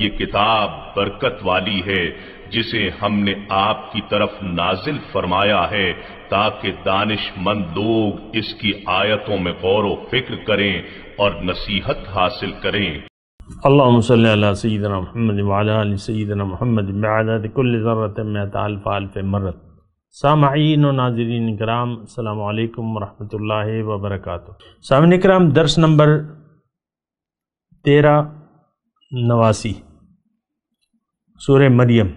یہ کتاب برکت والی ہے جسے ہم نے آپ کی طرف نازل فرمایا ہے تاکہ دانش مند لوگ اس کی آیتوں میں غور و فکر کریں اور نصیحت حاصل کریں اللہ صلی اللہ سیدنا محمد وعلا علی سیدنا محمد بعدد کل ذرت میت الف الف مرت سامعین و ناظرین کرام السلام علیکم ورحمۃ اللہ وبرکاتہ سامعین کرام درس نمبر تیرہ نواسی سورہ مریم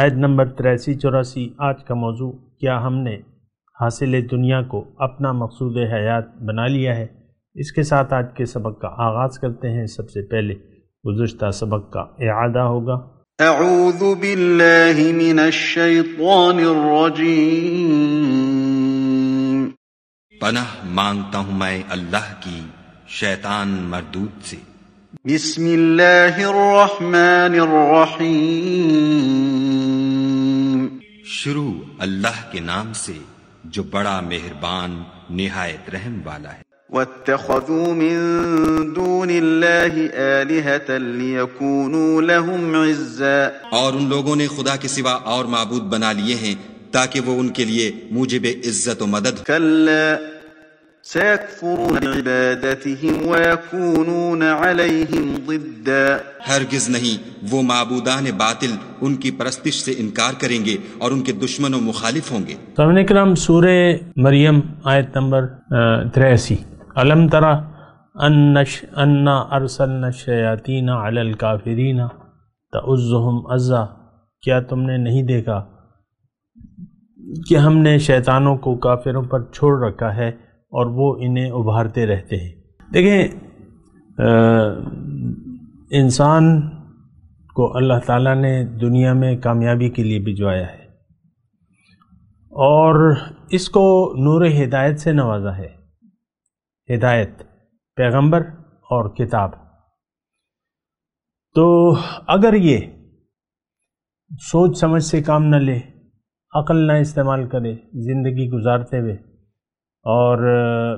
آیت نمبر تریسی چوراسی آج کا موضوع کیا ہم نے حاصل دنیا کو اپنا مقصود حیات بنا لیا ہے اس کے ساتھ آج کے سبق کا آغاز کرتے ہیں سب سے پہلے گزشتہ سبق کا اعادہ ہوگا اعوذ باللہ من الشیطان الرجیم پناہ مانگتا ہوں میں اللہ کی شیطان مردود سے بسم اللہ الرحمن الرحیم شروع اللہ کے نام سے جو بڑا مہربان نہایت رحم والا ہے واتخذوا من دون اللہ آلہتا لیکونوا لہم عزا اور ان لوگوں نے خدا کے سوا اور معبود بنا لیے ہیں تاکہ وہ ان کے لیے موجب عزت و مدد کلا سیکفرون عبادتهم ویکونون علیهم ضدا ہرگز نہیں وہ معبودان باطل ان کی پرستش سے انکار کریں گے اور ان کے دشمن و مخالف ہوں گے سامن اکرام سورہ مریم آیت نمبر 83 علم ترہ انش انا ارسلنا الشیاطین علی الكافرین تعزہم ازا کیا تم نے نہیں دیکھا کہ ہم نے شیطانوں کو کافروں پر چھوڑ رکھا ہے اور وہ انہیں ابھارتے رہتے ہیں دیکھیں انسان کو اللہ تعالیٰ نے دنیا میں کامیابی کے لیے بھجوایا ہے اور اس کو نور ہدایت سے نوازا ہے ہدایت پیغمبر اور کتاب تو اگر یہ سوچ سمجھ سے کام نہ لے عقل نہ استعمال کرے زندگی گزارتے ہوئے اور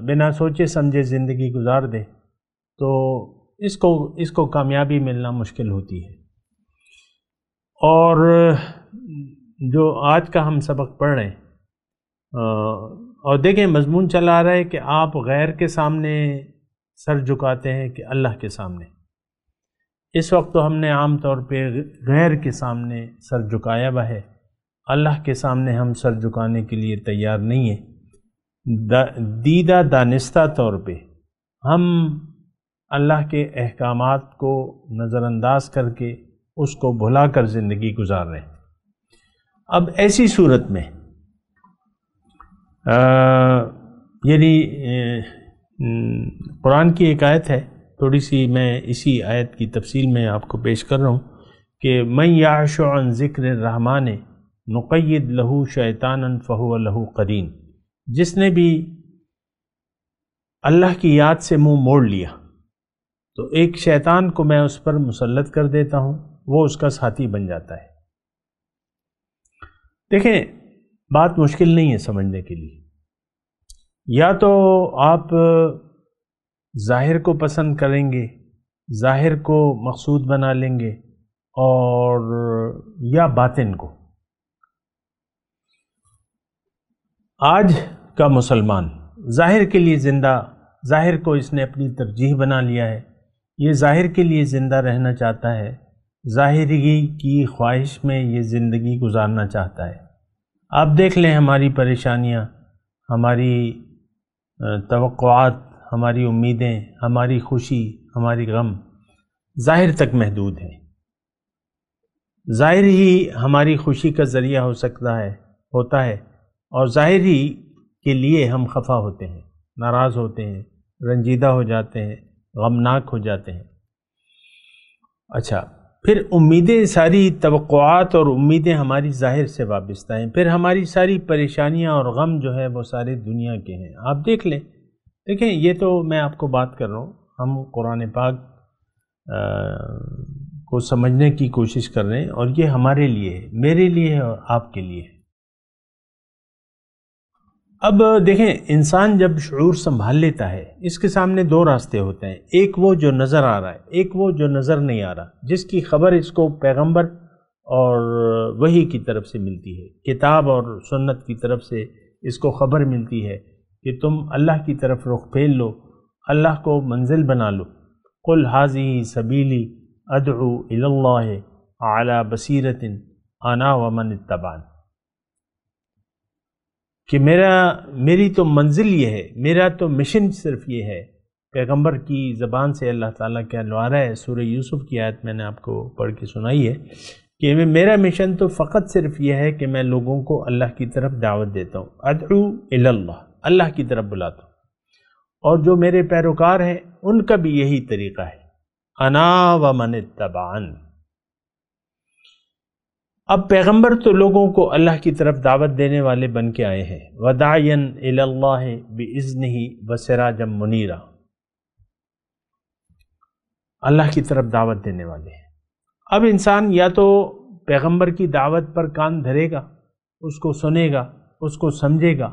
بنا سوچے سمجھے زندگی گزار دے تو اس کو اس کو کامیابی ملنا مشکل ہوتی ہے اور جو آج کا ہم سبق پڑھ رہے ہیں اور دیکھیں مضمون چلا رہا ہے کہ آپ غیر کے سامنے سر جھکاتے ہیں کہ اللہ کے سامنے اس وقت تو ہم نے عام طور پہ غیر کے سامنے سر جھکایا ہوا ہے اللہ کے سامنے ہم سر جھکانے کے لیے تیار نہیں ہیں دیدہ دانستہ طور پہ ہم اللہ کے احکامات کو نظر انداز کر کے اس کو بھلا کر زندگی گزار رہے ہیں اب ایسی صورت میں یعنی قرآن کی ایک آیت ہے تھوڑی سی میں اسی آیت کی تفصیل میں آپ کو پیش کر رہا ہوں کہ میں یاش عن ذکر رحمان نقید لہو شیطان فہو لہو قرین جس نے بھی اللہ کی یاد سے منہ موڑ لیا تو ایک شیطان کو میں اس پر مسلط کر دیتا ہوں وہ اس کا ساتھی بن جاتا ہے دیکھیں بات مشکل نہیں ہے سمجھنے کے لیے یا تو آپ ظاہر کو پسند کریں گے ظاہر کو مقصود بنا لیں گے اور یا باطن کو آج کا مسلمان ظاہر کے لیے زندہ ظاہر کو اس نے اپنی ترجیح بنا لیا ہے یہ ظاہر کے لیے زندہ رہنا چاہتا ہے ظاہری کی خواہش میں یہ زندگی گزارنا چاہتا ہے آپ دیکھ لیں ہماری پریشانیاں ہماری توقعات ہماری امیدیں ہماری خوشی ہماری غم ظاہر تک محدود ہیں ظاہر ہی ہماری خوشی کا ذریعہ ہو سکتا ہے ہوتا ہے اور ظاہر ہی کے لیے ہم خفا ہوتے ہیں ناراض ہوتے ہیں رنجیدہ ہو جاتے ہیں غمناک ہو جاتے ہیں اچھا پھر امیدیں ساری توقعات اور امیدیں ہماری ظاہر سے وابستہ ہیں پھر ہماری ساری پریشانیاں اور غم جو ہے وہ سارے دنیا کے ہیں آپ دیکھ لیں دیکھیں یہ تو میں آپ کو بات کر رہا ہوں ہم قرآن پاک کو سمجھنے کی کوشش کر رہے ہیں اور یہ ہمارے لیے ہے میرے لیے ہے اور آپ کے لیے ہے اب دیکھیں انسان جب شعور سنبھال لیتا ہے اس کے سامنے دو راستے ہوتے ہیں ایک وہ جو نظر آ رہا ہے ایک وہ جو نظر نہیں آ رہا جس کی خبر اس کو پیغمبر اور وہی کی طرف سے ملتی ہے کتاب اور سنت کی طرف سے اس کو خبر ملتی ہے کہ تم اللہ کی طرف رخ پھیل لو اللہ کو منزل بنا لو قل حاضی سبیلی ادعو الاللہ اعلیٰ بصیرت انا ومن اتبان کہ میرا میری تو منزل یہ ہے میرا تو مشن صرف یہ ہے پیغمبر کی زبان سے اللہ تعالیٰ کے لوارہ ہے سورہ یوسف کی آیت میں نے آپ کو پڑھ کے سنائی ہے کہ میرا مشن تو فقط صرف یہ ہے کہ میں لوگوں کو اللہ کی طرف دعوت دیتا ہوں ادعو اللہ اللہ کی طرف بلاتا ہوں اور جو میرے پیروکار ہیں ان کا بھی یہی طریقہ ہے انا من تبان اب پیغمبر تو لوگوں کو اللہ کی طرف دعوت دینے والے بن کے آئے ہیں وداین اللہ بے عزن ہی بسرا جم منیرا اللہ کی طرف دعوت دینے والے ہیں اب انسان یا تو پیغمبر کی دعوت پر کان دھرے گا اس کو سنے گا اس کو سمجھے گا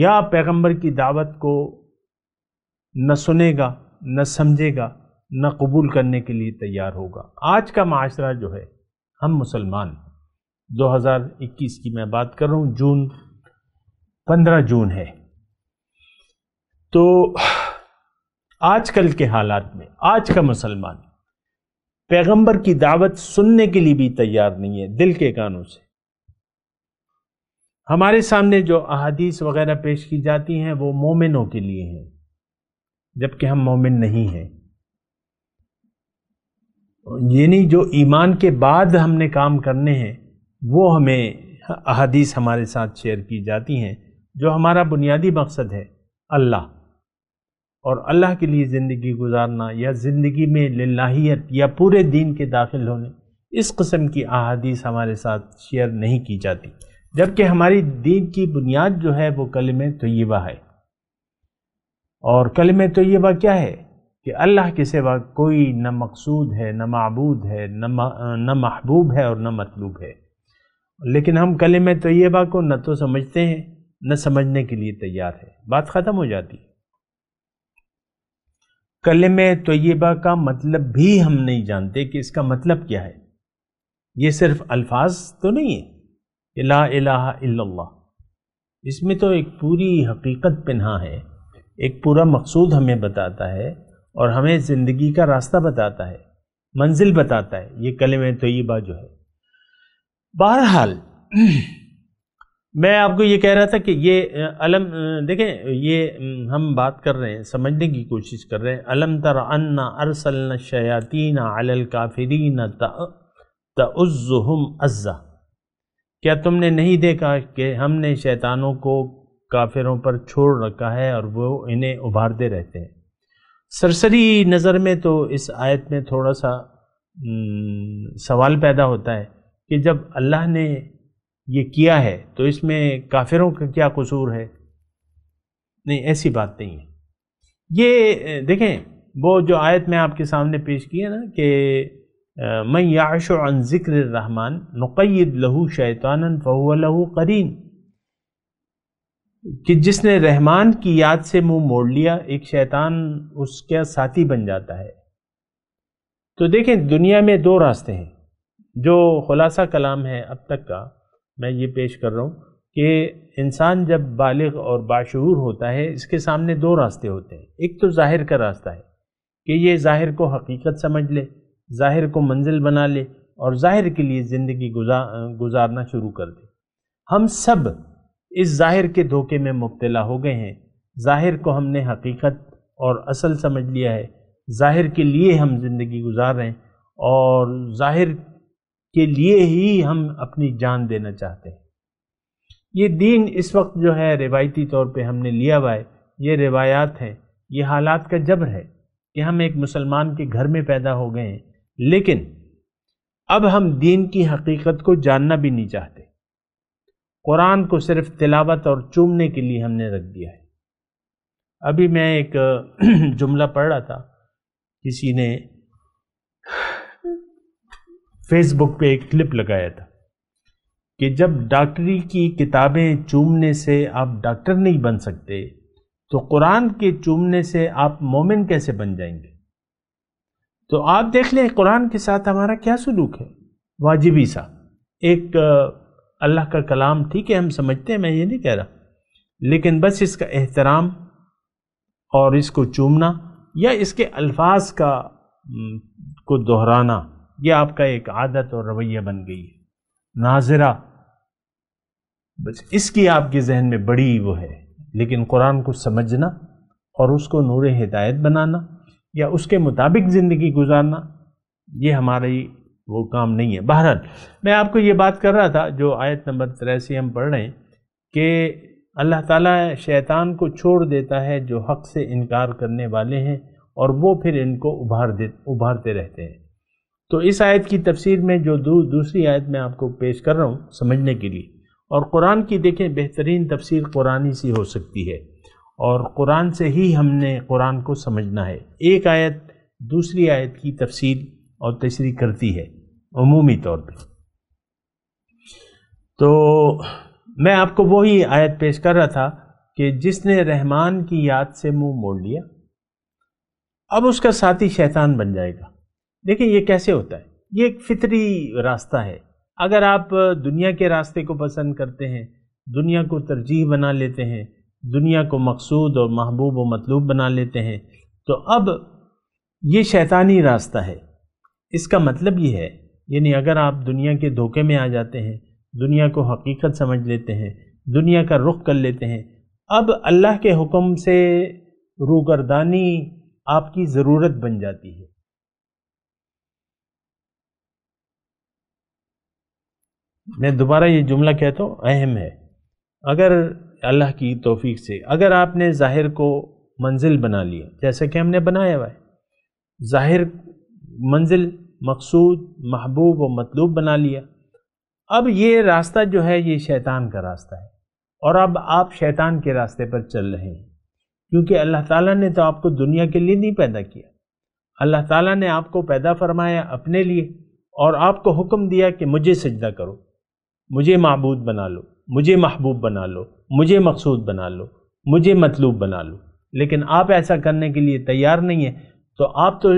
یا پیغمبر کی دعوت کو نہ سنے گا نہ سمجھے گا نہ قبول کرنے کے لیے تیار ہوگا آج کا معاشرہ جو ہے ہم مسلمان دو ہزار اکیس کی میں بات کر رہا ہوں جون پندرہ جون ہے تو آج کل کے حالات میں آج کا مسلمان پیغمبر کی دعوت سننے کے لیے بھی تیار نہیں ہے دل کے کانوں سے ہمارے سامنے جو احادیث وغیرہ پیش کی جاتی ہیں وہ مومنوں کے لیے ہیں جبکہ ہم مومن نہیں ہیں یعنی جو ایمان کے بعد ہم نے کام کرنے ہیں وہ ہمیں احادیث ہمارے ساتھ شیئر کی جاتی ہیں جو ہمارا بنیادی مقصد ہے اللہ اور اللہ کے لیے زندگی گزارنا یا زندگی میں للہیت یا پورے دین کے داخل ہونے اس قسم کی احادیث ہمارے ساتھ شیئر نہیں کی جاتی جبکہ ہماری دین کی بنیاد جو ہے وہ کلمہ طیبہ ہے اور کلم طیبہ کیا ہے کہ اللہ کے سوا کوئی نہ مقصود ہے نہ معبود ہے نہ محبوب ہے اور نہ مطلوب ہے لیکن ہم کلم طیبہ کو نہ تو سمجھتے ہیں نہ سمجھنے کے لیے تیار ہے بات ختم ہو جاتی ہے کلم طیبہ کا مطلب بھی ہم نہیں جانتے کہ اس کا مطلب کیا ہے یہ صرف الفاظ تو نہیں ہے لا الہ الا اللہ اس میں تو ایک پوری حقیقت پنہا ہے ایک پورا مقصود ہمیں بتاتا ہے اور ہمیں زندگی کا راستہ بتاتا ہے منزل بتاتا ہے یہ کلم طیبہ جو ہے بہرحال میں آپ کو یہ کہہ رہا تھا کہ یہ علم دیکھیں یہ ہم بات کر رہے ہیں سمجھنے کی کوشش کر رہے ہیں علم تر انا ارس شیاطین علی الکافرین تعزہم عزا کیا تم نے نہیں دیکھا کہ ہم نے شیطانوں کو کافروں پر چھوڑ رکھا ہے اور وہ انہیں ابھارتے رہتے ہیں سرسری نظر میں تو اس آیت میں تھوڑا سا سوال پیدا ہوتا ہے کہ جب اللہ نے یہ کیا ہے تو اس میں کافروں کا کیا قصور ہے نہیں ایسی بات نہیں ہے یہ دیکھیں وہ جو آیت میں آپ کے سامنے پیش کی ہے نا کہ میں یاش عن ذکر الرحمن نقید لہو شیطان فہو لہو قرین کہ جس نے رحمان کی یاد سے منہ موڑ لیا ایک شیطان اس کا ساتھی بن جاتا ہے تو دیکھیں دنیا میں دو راستے ہیں جو خلاصہ کلام ہے اب تک کا میں یہ پیش کر رہا ہوں کہ انسان جب بالغ اور باشعور ہوتا ہے اس کے سامنے دو راستے ہوتے ہیں ایک تو ظاہر کا راستہ ہے کہ یہ ظاہر کو حقیقت سمجھ لے ظاہر کو منزل بنا لے اور ظاہر کے لیے زندگی گزارنا شروع کر دے ہم سب اس ظاہر کے دھوکے میں مبتلا ہو گئے ہیں ظاہر کو ہم نے حقیقت اور اصل سمجھ لیا ہے ظاہر کے لیے ہم زندگی گزار رہے ہیں اور ظاہر کے لیے ہی ہم اپنی جان دینا چاہتے ہیں یہ دین اس وقت جو ہے روایتی طور پہ ہم نے لیا یہ روایات ہیں یہ حالات کا جبر ہے کہ ہم ایک مسلمان کے گھر میں پیدا ہو گئے ہیں لیکن اب ہم دین کی حقیقت کو جاننا بھی نہیں چاہتے قرآن کو صرف تلاوت اور چومنے کے لیے ہم نے رکھ دیا ہے ابھی میں ایک جملہ پڑھ رہا تھا کسی نے فیس بک پہ ایک کلپ لگایا تھا کہ جب ڈاکٹری کی کتابیں چومنے سے آپ ڈاکٹر نہیں بن سکتے تو قرآن کے چومنے سے آپ مومن کیسے بن جائیں گے تو آپ دیکھ لیں قرآن کے ساتھ ہمارا کیا سلوک ہے واجبی سا ایک اللہ کا کلام ٹھیک ہے ہم سمجھتے ہیں میں یہ نہیں کہہ رہا لیکن بس اس کا احترام اور اس کو چومنا یا اس کے الفاظ کا کو دہرانا یہ آپ کا ایک عادت اور رویہ بن گئی ہے ناظرہ بس اس کی آپ کے ذہن میں بڑی وہ ہے لیکن قرآن کو سمجھنا اور اس کو نور ہدایت بنانا یا اس کے مطابق زندگی گزارنا یہ ہماری وہ کام نہیں ہے بہرحال میں آپ کو یہ بات کر رہا تھا جو آیت نمبر تریسی ہم پڑھ رہے ہیں کہ اللہ تعالیٰ شیطان کو چھوڑ دیتا ہے جو حق سے انکار کرنے والے ہیں اور وہ پھر ان کو ابھار ابھارتے رہتے ہیں تو اس آیت کی تفسیر میں جو دوسری آیت میں آپ کو پیش کر رہا ہوں سمجھنے کے لیے اور قرآن کی دیکھیں بہترین تفسیر قرآن سی ہو سکتی ہے اور قرآن سے ہی ہم نے قرآن کو سمجھنا ہے ایک آیت دوسری آیت کی تفصیل اور تشریح کرتی ہے عمومی طور پہ تو میں آپ کو وہی آیت پیش کر رہا تھا کہ جس نے رحمان کی یاد سے منہ موڑ لیا اب اس کا ساتھی شیطان بن جائے گا دیکھیں یہ کیسے ہوتا ہے یہ ایک فطری راستہ ہے اگر آپ دنیا کے راستے کو پسند کرتے ہیں دنیا کو ترجیح بنا لیتے ہیں دنیا کو مقصود اور محبوب و مطلوب بنا لیتے ہیں تو اب یہ شیطانی راستہ ہے اس کا مطلب یہ ہے یعنی اگر آپ دنیا کے دھوکے میں آ جاتے ہیں دنیا کو حقیقت سمجھ لیتے ہیں دنیا کا رخ کر لیتے ہیں اب اللہ کے حکم سے روگردانی آپ کی ضرورت بن جاتی ہے میں دوبارہ یہ جملہ کہتا ہوں اہم ہے اگر اللہ کی توفیق سے اگر آپ نے ظاہر کو منزل بنا لیا جیسا کہ ہم نے بنایا ہوا ہے ظاہر منزل مقصود محبوب و مطلوب بنا لیا اب یہ راستہ جو ہے یہ شیطان کا راستہ ہے اور اب آپ شیطان کے راستے پر چل رہے ہیں کیونکہ اللہ تعالیٰ نے تو آپ کو دنیا کے لیے نہیں پیدا کیا اللہ تعالیٰ نے آپ کو پیدا فرمایا اپنے لیے اور آپ کو حکم دیا کہ مجھے سجدہ کرو مجھے معبود بنا لو مجھے محبوب بنا لو مجھے مقصود بنا لو مجھے مطلوب بنا لو لیکن آپ ایسا کرنے کے لیے تیار نہیں ہیں تو آپ تو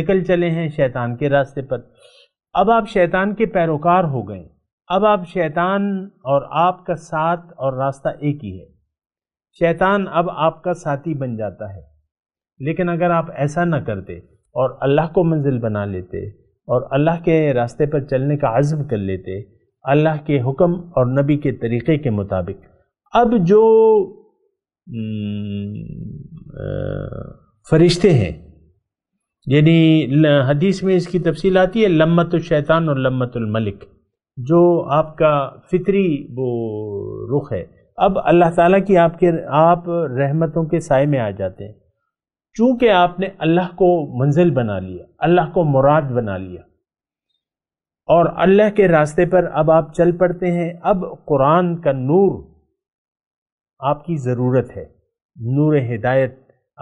نکل چلے ہیں شیطان کے راستے پر اب آپ شیطان کے پیروکار ہو گئے اب آپ شیطان اور آپ کا ساتھ اور راستہ ایک ہی ہے شیطان اب آپ کا ساتھی بن جاتا ہے لیکن اگر آپ ایسا نہ کرتے اور اللہ کو منزل بنا لیتے اور اللہ کے راستے پر چلنے کا عزم کر لیتے اللہ کے حکم اور نبی کے طریقے کے مطابق اب جو فرشتے ہیں یعنی حدیث میں اس کی تفصیل آتی ہے لمت الشیطان اور لمت الملک جو آپ کا فطری وہ رخ ہے اب اللہ تعالیٰ کی آپ کے آپ رحمتوں کے سائے میں آ جاتے ہیں چونکہ آپ نے اللہ کو منزل بنا لیا اللہ کو مراد بنا لیا اور اللہ کے راستے پر اب آپ چل پڑتے ہیں اب قرآن کا نور آپ کی ضرورت ہے نور ہدایت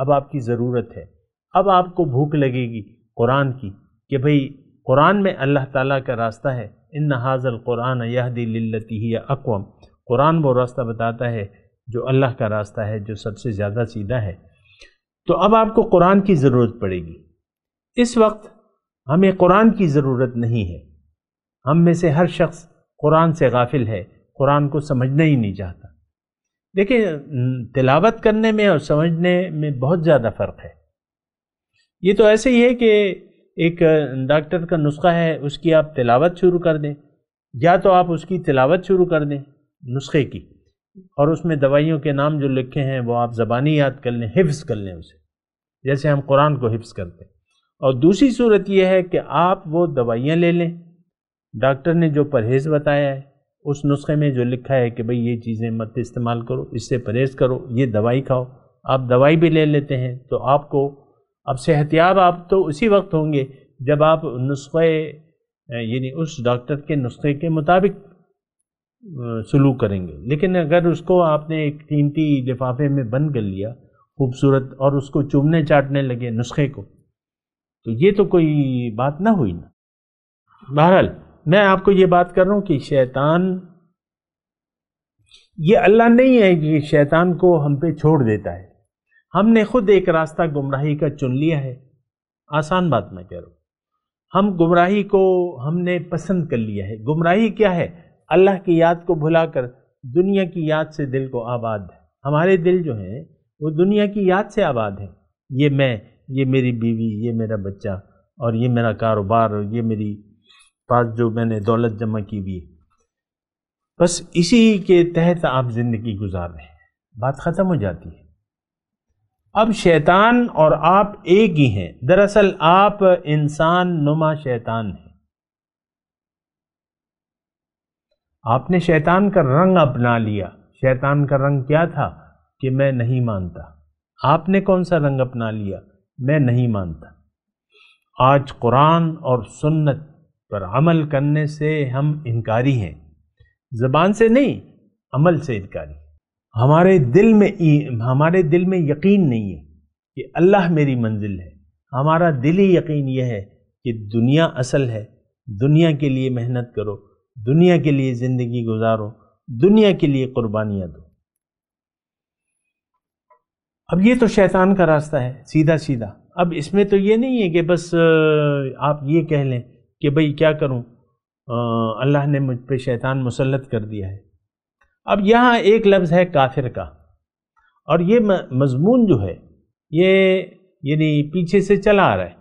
اب آپ کی ضرورت ہے اب آپ کو بھوک لگے گی قرآن کی کہ بھئی قرآن میں اللہ تعالیٰ کا راستہ ہے ان حاضل القرآن یہ للتی ہی اقوام قرآن وہ راستہ بتاتا ہے جو اللہ کا راستہ ہے جو سب سے زیادہ سیدھا ہے تو اب آپ کو قرآن کی ضرورت پڑے گی اس وقت ہمیں قرآن کی ضرورت نہیں ہے ہم میں سے ہر شخص قرآن سے غافل ہے قرآن کو سمجھنا ہی نہیں چاہتا دیکھیں تلاوت کرنے میں اور سمجھنے میں بہت زیادہ فرق ہے یہ تو ایسے ہی ہے کہ ایک ڈاکٹر کا نسخہ ہے اس کی آپ تلاوت شروع کر دیں یا تو آپ اس کی تلاوت شروع کر دیں نسخے کی اور اس میں دوائیوں کے نام جو لکھے ہیں وہ آپ زبانی یاد کر لیں حفظ کر لیں اسے جیسے ہم قرآن کو حفظ کرتے ہیں اور دوسری صورت یہ ہے کہ آپ وہ دوائیاں لے لیں ڈاکٹر نے جو پرہیز بتایا ہے اس نسخے میں جو لکھا ہے کہ بھئی یہ چیزیں مت استعمال کرو اس سے پرہیز کرو یہ دوائی کھاؤ آپ دوائی بھی لے لیتے ہیں تو آپ کو اب صحتیاب آپ تو اسی وقت ہوں گے جب آپ نسخے یعنی اس ڈاکٹر کے نسخے کے مطابق سلوک کریں گے لیکن اگر اس کو آپ نے ایک قیمتی لفافے میں بند کر لیا خوبصورت اور اس کو چومنے چاٹنے لگے نسخے کو تو یہ تو کوئی بات نہ ہوئی نا بہرحال میں آپ کو یہ بات کر رہا ہوں کہ شیطان یہ اللہ نہیں ہے کہ شیطان کو ہم پہ چھوڑ دیتا ہے ہم نے خود ایک راستہ گمراہی کا چن لیا ہے آسان بات نہ کہہ رہا ہوں ہم گمراہی کو ہم نے پسند کر لیا ہے گمراہی کیا ہے اللہ کی یاد کو بھلا کر دنیا کی یاد سے دل کو آباد ہے ہمارے دل جو ہیں وہ دنیا کی یاد سے آباد ہے یہ میں یہ میری بیوی یہ میرا بچہ اور یہ میرا کاروبار یہ میری پاس جو میں نے دولت جمع کی بھی بس اسی کے تحت آپ زندگی گزار رہے ہیں بات ختم ہو جاتی ہے اب شیطان اور آپ ایک ہی ہیں دراصل آپ انسان نما شیطان ہیں آپ نے شیطان کا رنگ اپنا لیا شیطان کا رنگ کیا تھا کہ میں نہیں مانتا آپ نے کون سا رنگ اپنا لیا میں نہیں مانتا آج قرآن اور سنت پر عمل کرنے سے ہم انکاری ہیں زبان سے نہیں عمل سے انکاری ہمارے دل میں ہمارے دل میں یقین نہیں ہے کہ اللہ میری منزل ہے ہمارا دلی یقین یہ ہے کہ دنیا اصل ہے دنیا کے لیے محنت کرو دنیا کے لیے زندگی گزارو دنیا کے لیے قربانیاں دو اب یہ تو شیطان کا راستہ ہے سیدھا سیدھا اب اس میں تو یہ نہیں ہے کہ بس آپ یہ کہہ لیں کہ بھئی کیا کروں اللہ نے مجھ پہ شیطان مسلط کر دیا ہے اب یہاں ایک لفظ ہے کافر کا اور یہ مضمون جو ہے یہ یعنی پیچھے سے چلا آ رہا ہے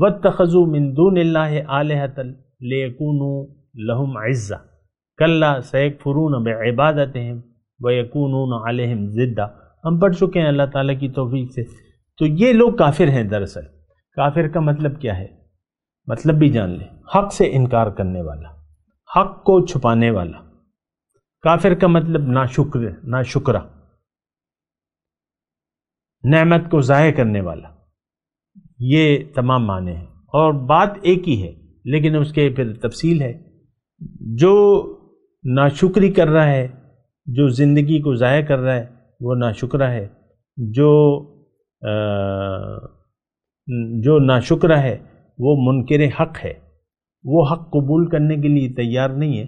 وط مِن مندون اللہ علیہ لِيَكُونُوا لَهُمْ کلّہ كَلَّا فرون بے وَيَكُونُونَ عَلَيْهِمْ زِدَّةً ہم پڑھ چکے ہیں اللہ تعالیٰ کی توفیق سے تو یہ لوگ کافر ہیں دراصل کافر کا مطلب کیا ہے مطلب بھی جان لیں حق سے انکار کرنے والا حق کو چھپانے والا کافر کا مطلب ناشکر ناشکرہ نعمت کو ضائع کرنے والا یہ تمام معنی ہیں اور بات ایک ہی ہے لیکن اس کے پھر تفصیل ہے جو ناشکری کر رہا ہے جو زندگی کو ضائع کر رہا ہے وہ ناشکرہ ہے جو جو ناشکرہ ہے وہ منکر حق ہے وہ حق قبول کرنے کے لیے تیار نہیں ہے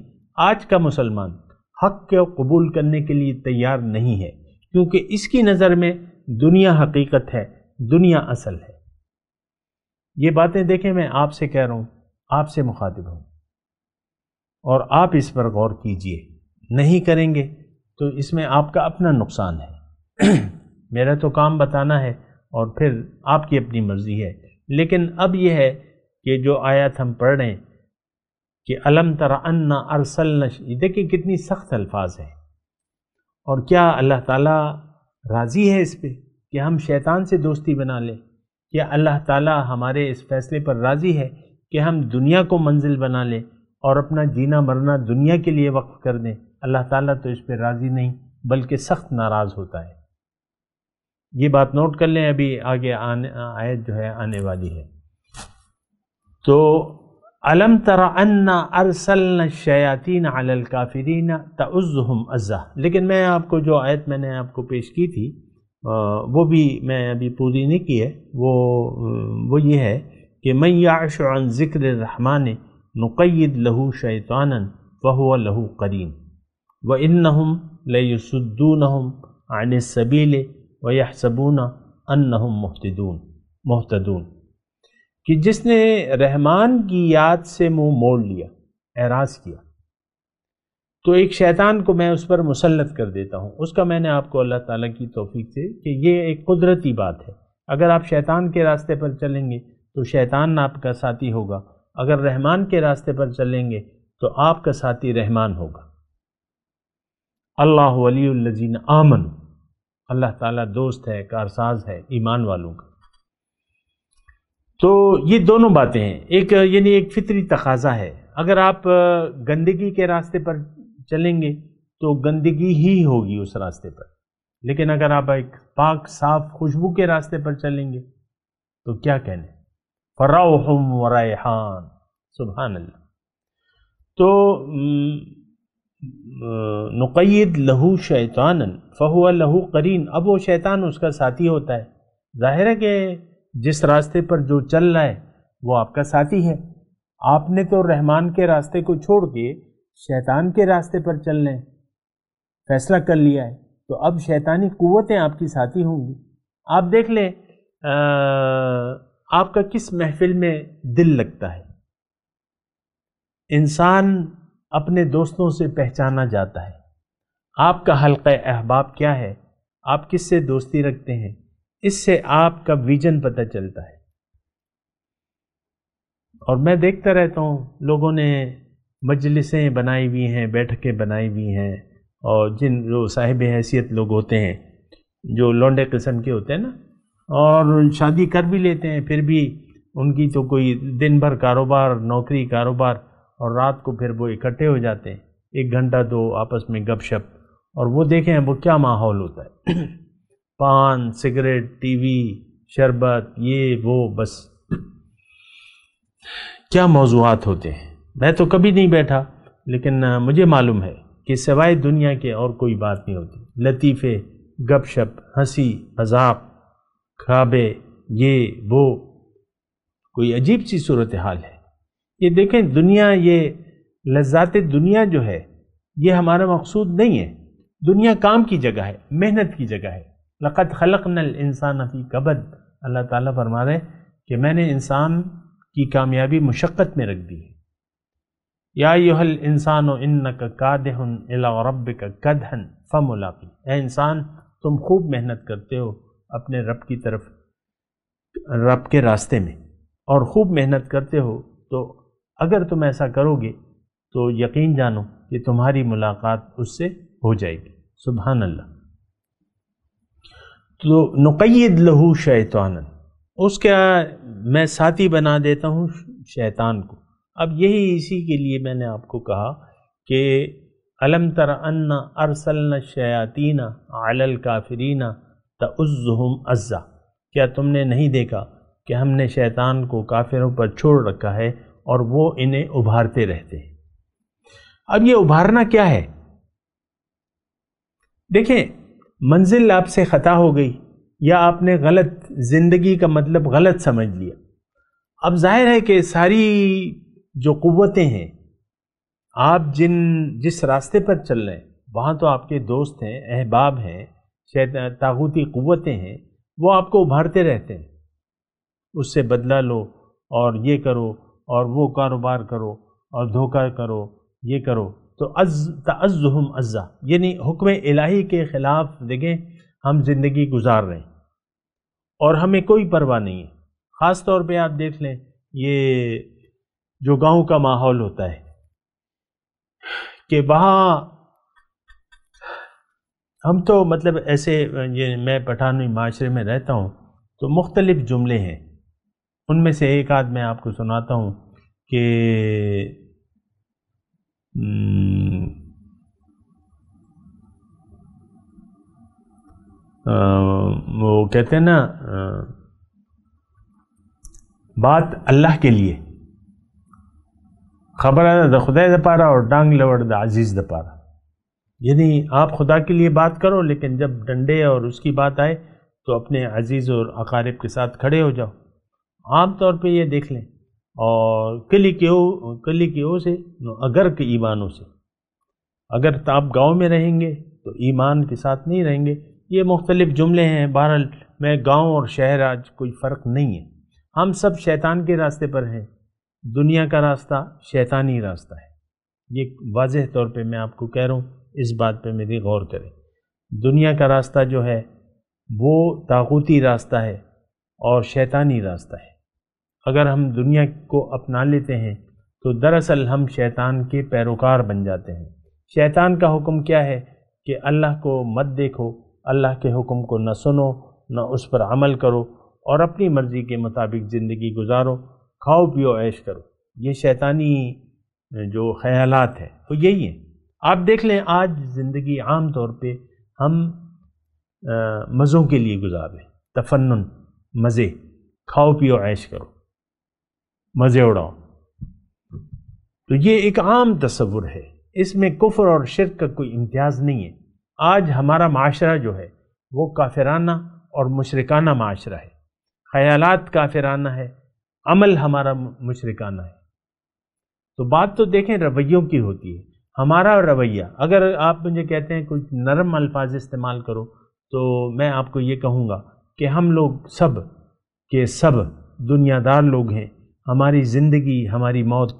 آج کا مسلمان حق کے قبول کرنے کے لیے تیار نہیں ہے کیونکہ اس کی نظر میں دنیا حقیقت ہے دنیا اصل ہے یہ باتیں دیکھیں میں آپ سے کہہ رہا ہوں آپ سے مخاطب ہوں اور آپ اس پر غور کیجئے نہیں کریں گے تو اس میں آپ کا اپنا نقصان ہے میرا تو کام بتانا ہے اور پھر آپ کی اپنی مرضی ہے لیکن اب یہ ہے کہ جو آیات ہم پڑھ رہے ہیں کہ علم تر ترا ارسل یہ دیکھیں کتنی سخت الفاظ ہیں اور کیا اللہ تعالیٰ راضی ہے اس پہ کہ ہم شیطان سے دوستی بنا لیں کیا اللہ تعالیٰ ہمارے اس فیصلے پر راضی ہے کہ ہم دنیا کو منزل بنا لیں اور اپنا جینا مرنا دنیا کے لیے وقف کر دیں اللہ تعالیٰ تو اس پہ راضی نہیں بلکہ سخت ناراض ہوتا ہے یہ بات نوٹ کر لیں ابھی آگے آنے آیت جو ہے آنے والی ہے تو علم تر ان ارسل شیاطین علی الکافرین تعزہم ہم ازا لیکن میں آپ کو جو آیت میں نے آپ کو پیش کی تھی وہ بھی میں ابھی پوری نہیں کی ہے وہ وہ یہ ہے کہ یعش عن ذکر الرحمن نقید لہو شیطانا فہو لہو قرین و انہم لیسدونہم عن السبیل وَيَحْسَبُونَ أَنَّهُمْ سبونا محتدون محتدون کہ جس نے رحمان کی یاد سے منہ موڑ لیا اعراض کیا تو ایک شیطان کو میں اس پر مسلط کر دیتا ہوں اس کا میں نے آپ کو اللہ تعالیٰ کی توفیق سے کہ یہ ایک قدرتی بات ہے اگر آپ شیطان کے راستے پر چلیں گے تو شیطان آپ کا ساتھی ہوگا اگر رحمان کے راستے پر چلیں گے تو آپ کا ساتھی رحمان ہوگا اللہ علی اللہ آمن اللہ تعالیٰ دوست ہے کارساز ہے ایمان والوں کا تو یہ دونوں باتیں ہیں ایک یعنی ایک فطری تقاضا ہے اگر آپ گندگی کے راستے پر چلیں گے تو گندگی ہی ہوگی اس راستے پر لیکن اگر آپ ایک پاک صاف خوشبو کے راستے پر چلیں گے تو کیا کہنے فراحم و راحان سبحان اللہ تو نقید لہو شیطان فہو لہو قرین اب وہ شیطان اس کا ساتھی ہوتا ہے ظاہر ہے کہ جس راستے پر جو چل رہا ہے وہ آپ کا ساتھی ہے آپ نے تو رحمان کے راستے کو چھوڑ کے شیطان کے راستے پر چل رہے ہیں فیصلہ کر لیا ہے تو اب شیطانی قوتیں آپ کی ساتھی ہوں گی آپ دیکھ لیں آپ کا کس محفل میں دل لگتا ہے انسان اپنے دوستوں سے پہچانا جاتا ہے آپ کا حلقہ احباب کیا ہے آپ کس سے دوستی رکھتے ہیں اس سے آپ کا ویژن پتہ چلتا ہے اور میں دیکھتا رہتا ہوں لوگوں نے مجلسیں بنائی ہوئی ہیں بیٹھکیں بنائی ہوئی ہیں اور جن جو صاحب حیثیت لوگ ہوتے ہیں جو لونڈے قسم کے ہوتے ہیں نا اور شادی کر بھی لیتے ہیں پھر بھی ان کی تو کوئی دن بھر کاروبار نوکری کاروبار اور رات کو پھر وہ اکٹھے ہو جاتے ہیں ایک گھنٹہ دو آپس میں گپ شپ اور وہ دیکھیں وہ کیا ماحول ہوتا ہے پان سگریٹ ٹی وی شربت یہ وہ بس کیا موضوعات ہوتے ہیں میں تو کبھی نہیں بیٹھا لیکن مجھے معلوم ہے کہ سوائے دنیا کے اور کوئی بات نہیں ہوتی لطیفے گپ شپ ہنسی عذاب خوابے یہ وہ کوئی عجیب سی صورتحال ہے یہ دیکھیں دنیا یہ لذات دنیا جو ہے یہ ہمارا مقصود نہیں ہے دنیا کام کی جگہ ہے محنت کی جگہ ہے لقد خلق نل انسان فی قبد اللہ تعالیٰ رہے ہیں کہ میں نے انسان کی کامیابی مشقت میں رکھ دی ہے یا یو حل انسان و ان کا کاد ہن کا فم اے انسان تم خوب محنت کرتے ہو اپنے رب کی طرف رب کے راستے میں اور خوب محنت کرتے ہو تو اگر تم ایسا کرو گے تو یقین جانو کہ تمہاری ملاقات اس سے ہو جائے گی سبحان اللہ تو نقید لہو شیطان اس کا میں ساتھی بنا دیتا ہوں شیطان کو اب یہی اسی کے لیے میں نے آپ کو کہا کہ علم تر ان ارسلنا شیعتینہ علی کافرینہ تعزم عزا کیا تم نے نہیں دیکھا کہ ہم نے شیطان کو کافروں پر چھوڑ رکھا ہے اور وہ انہیں ابھارتے رہتے ہیں اب یہ ابھارنا کیا ہے دیکھیں منزل آپ سے خطا ہو گئی یا آپ نے غلط زندگی کا مطلب غلط سمجھ لیا اب ظاہر ہے کہ ساری جو قوتیں ہیں آپ جن جس راستے پر چل رہے ہیں وہاں تو آپ کے دوست ہیں احباب ہیں تاغوتی قوتیں ہیں وہ آپ کو ابھارتے رہتے ہیں اس سے بدلہ لو اور یہ کرو اور وہ کاروبار کرو اور دھوکہ کرو یہ کرو تو از تعزہم ازا یعنی حکم الہی کے خلاف دیکھیں ہم زندگی گزار رہے ہیں اور ہمیں کوئی پرواہ نہیں ہے خاص طور پہ آپ دیکھ لیں یہ جو گاؤں کا ماحول ہوتا ہے کہ وہاں ہم تو مطلب ایسے میں پٹھانوی معاشرے میں رہتا ہوں تو مختلف جملے ہیں ان میں سے ایک آدھ میں آپ کو سناتا ہوں کہ وہ کہتے ہیں نا بات اللہ کے لیے خبر دا خدا دا پارا اور ڈانگ لوڑ دا عزیز دا پارا یعنی آپ خدا کے لیے بات کرو لیکن جب ڈنڈے اور اس کی بات آئے تو اپنے عزیز اور اقارب کے ساتھ کھڑے ہو جاؤ عام طور پہ یہ دیکھ لیں اور کلی گیہ کلی گیہ سے کے ایمانوں سے اگر آپ گاؤں میں رہیں گے تو ایمان کے ساتھ نہیں رہیں گے یہ مختلف جملے ہیں بہرحال میں گاؤں اور شہر آج کوئی فرق نہیں ہے ہم سب شیطان کے راستے پر ہیں دنیا کا راستہ شیطانی راستہ ہے یہ واضح طور پہ میں آپ کو کہہ رہا ہوں اس بات پہ میری غور کریں دنیا کا راستہ جو ہے وہ طاقوتی راستہ ہے اور شیطانی راستہ ہے اگر ہم دنیا کو اپنا لیتے ہیں تو دراصل ہم شیطان کے پیروکار بن جاتے ہیں شیطان کا حکم کیا ہے کہ اللہ کو مت دیکھو اللہ کے حکم کو نہ سنو نہ اس پر عمل کرو اور اپنی مرضی کے مطابق زندگی گزارو کھاؤ پیو عیش کرو یہ شیطانی جو خیالات ہیں وہ یہی ہیں آپ دیکھ لیں آج زندگی عام طور پہ ہم مزوں کے لیے گزاریں تفنن مزے کھاؤ پیو عیش کرو مزے اڑاؤ تو یہ ایک عام تصور ہے اس میں کفر اور شرک کا کوئی امتیاز نہیں ہے آج ہمارا معاشرہ جو ہے وہ کافرانہ اور مشرکانہ معاشرہ ہے خیالات کافرانہ ہے عمل ہمارا مشرکانہ ہے تو بات تو دیکھیں رویوں کی ہوتی ہے ہمارا رویہ اگر آپ مجھے کہتے ہیں کوئی نرم الفاظ استعمال کرو تو میں آپ کو یہ کہوں گا کہ ہم لوگ سب کے سب دنیا دار لوگ ہیں ہماری زندگی ہماری موت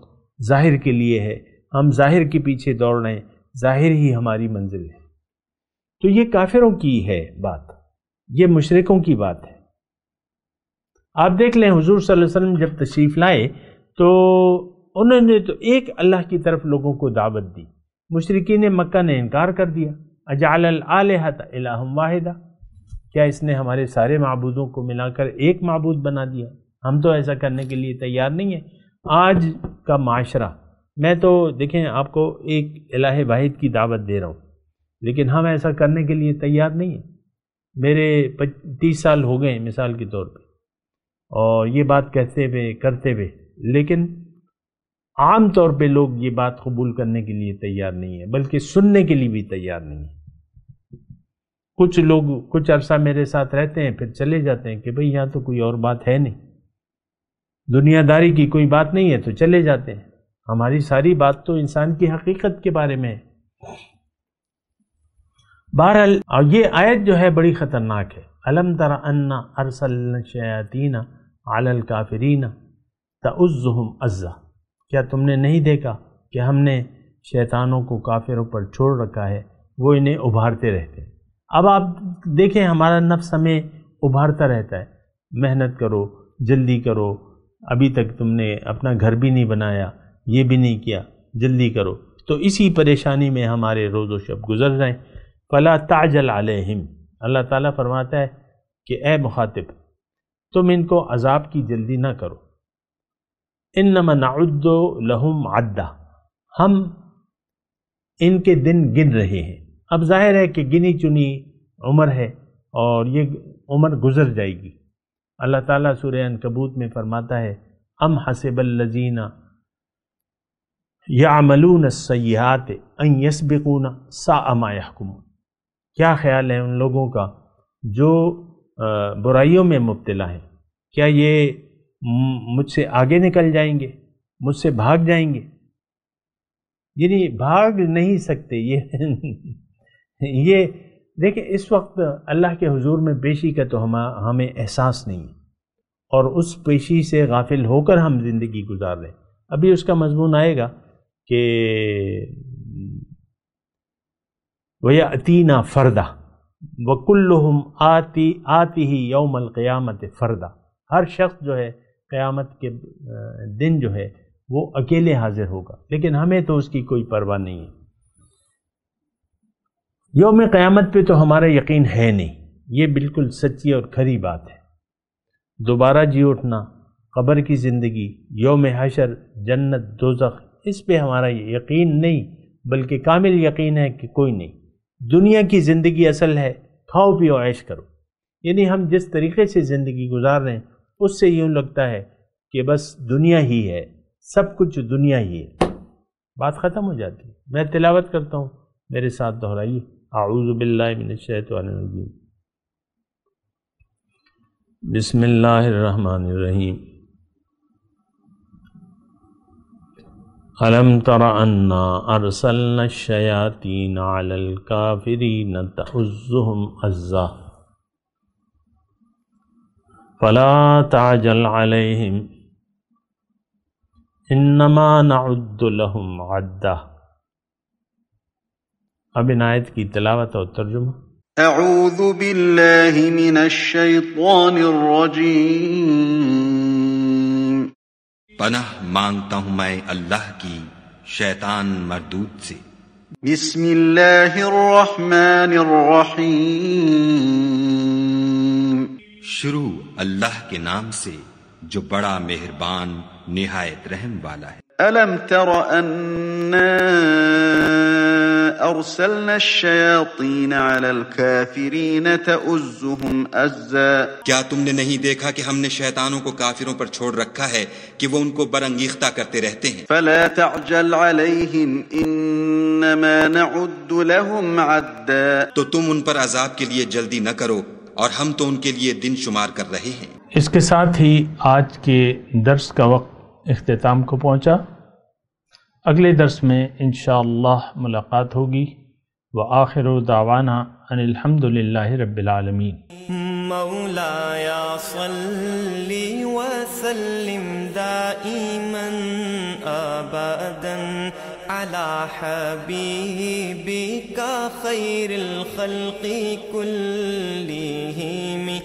ظاہر کے لیے ہے ہم ظاہر کے پیچھے دوڑ رہے ہیں ظاہر ہی ہماری منزل ہے تو یہ کافروں کی ہے بات یہ مشرقوں کی بات ہے آپ دیکھ لیں حضور صلی اللہ علیہ وسلم جب تشریف لائے تو انہوں نے تو ایک اللہ کی طرف لوگوں کو دعوت دی مشرقین مکہ نے انکار کر دیا اجعل الہم واحدہ کیا اس نے ہمارے سارے معبودوں کو ملا کر ایک معبود بنا دیا ہم تو ایسا کرنے کے لیے تیار نہیں ہیں آج کا معاشرہ میں تو دیکھیں آپ کو ایک الہ واحد کی دعوت دے رہا ہوں لیکن ہم ایسا کرنے کے لیے تیار نہیں ہیں میرے تیس سال ہو گئے ہیں مثال کے طور پہ اور یہ بات کہتے ہوئے کرتے ہوئے لیکن عام طور پہ لوگ یہ بات قبول کرنے کے لیے تیار نہیں ہیں بلکہ سننے کے لیے بھی تیار نہیں ہیں کچھ لوگ کچھ عرصہ میرے ساتھ رہتے ہیں پھر چلے جاتے ہیں کہ بھئی یہاں تو کوئی اور بات ہے نہیں دنیا داری کی کوئی بات نہیں ہے تو چلے جاتے ہیں ہماری ساری بات تو انسان کی حقیقت کے بارے میں ہے اور یہ آیت جو ہے بڑی خطرناک ہے علم تر انا ارس شیاطین علی الکافرین تعزہم عزا کیا تم نے نہیں دیکھا کہ ہم نے شیطانوں کو کافروں پر چھوڑ رکھا ہے وہ انہیں ابھارتے رہتے ہیں اب آپ دیکھیں ہمارا نفس ہمیں ابھارتا رہتا ہے محنت کرو جلدی کرو ابھی تک تم نے اپنا گھر بھی نہیں بنایا یہ بھی نہیں کیا جلدی کرو تو اسی پریشانی میں ہمارے روز و شب گزر رہے ہیں فلا تاجل علیہم اللہ تعالیٰ فرماتا ہے کہ اے مخاطب تم ان کو عذاب کی جلدی نہ کرو ان نعد الدو لہم عدہ ہم ان کے دن گن رہے ہیں اب ظاہر ہے کہ گنی چنی عمر ہے اور یہ عمر گزر جائے گی اللہ تعالیٰ سورہ انکبوت میں فرماتا ہے ام حسب اللزین یعملون ملون سیاحت این سا بکون سا کیا خیال ہے ان لوگوں کا جو برائیوں میں مبتلا ہے کیا یہ مجھ سے آگے نکل جائیں گے مجھ سے بھاگ جائیں گے یعنی بھاگ نہیں سکتے یہ یہ دیکھیں اس وقت اللہ کے حضور میں پیشی کا تو ہمیں احساس نہیں ہے اور اس پیشی سے غافل ہو کر ہم زندگی گزار لیں ابھی اس کا مضمون آئے گا کہ وہ عطینہ فردہ وکلحم آتی آتی ہی یوم القیامت فردہ ہر شخص جو ہے قیامت کے دن جو ہے وہ اکیلے حاضر ہوگا لیکن ہمیں تو اس کی کوئی پرواہ نہیں ہے یوم قیامت پہ تو ہمارا یقین ہے نہیں یہ بالکل سچی اور کھری بات ہے دوبارہ جی اٹھنا قبر کی زندگی یوم حشر جنت دوزخ اس پہ ہمارا یقین نہیں بلکہ کامل یقین ہے کہ کوئی نہیں دنیا کی زندگی اصل ہے کھاؤ پیو عیش کرو یعنی ہم جس طریقے سے زندگی گزار رہے ہیں اس سے یوں لگتا ہے کہ بس دنیا ہی ہے سب کچھ دنیا ہی ہے بات ختم ہو جاتی ہے میں تلاوت کرتا ہوں میرے ساتھ دہرائیے أعوذ بالله من الشيطان الرجيم بسم الله الرحمن الرحيم ألم تر انا ارسلنا الشياطين على الكافرين تعزهم أزا فلا تعجل عليهم انما نعد لهم عدّا اب عنایت کی تلاوت اور ترجمہ اعوذ باللہ من الشیطان الرجیم پناہ مانگتا ہوں میں اللہ کی شیطان مردود سے بسم اللہ الرحمن الرحیم شروع اللہ کے نام سے جو بڑا مہربان نہایت رحم والا ہے الم تر انہ الشیاطین علی الکافرین کیا تم نے نہیں دیکھا کہ ہم نے شیطانوں کو کافروں پر چھوڑ رکھا ہے کہ وہ ان کو برنگیختہ کرتے رہتے ہیں فلا تعجل عليهم نعد لهم عدا تو تم ان پر عذاب کے لیے جلدی نہ کرو اور ہم تو ان کے لیے دن شمار کر رہے ہیں اس کے ساتھ ہی آج کے درس کا وقت اختتام کو پہنچا اگلے درس میں انشاءاللہ ملاقات ہوگی وآخر دعوانا ان الحمد للہ رب العالمین مولا یا صلی وسلم دائما آبادا على حبيبك خير الخلق كلهم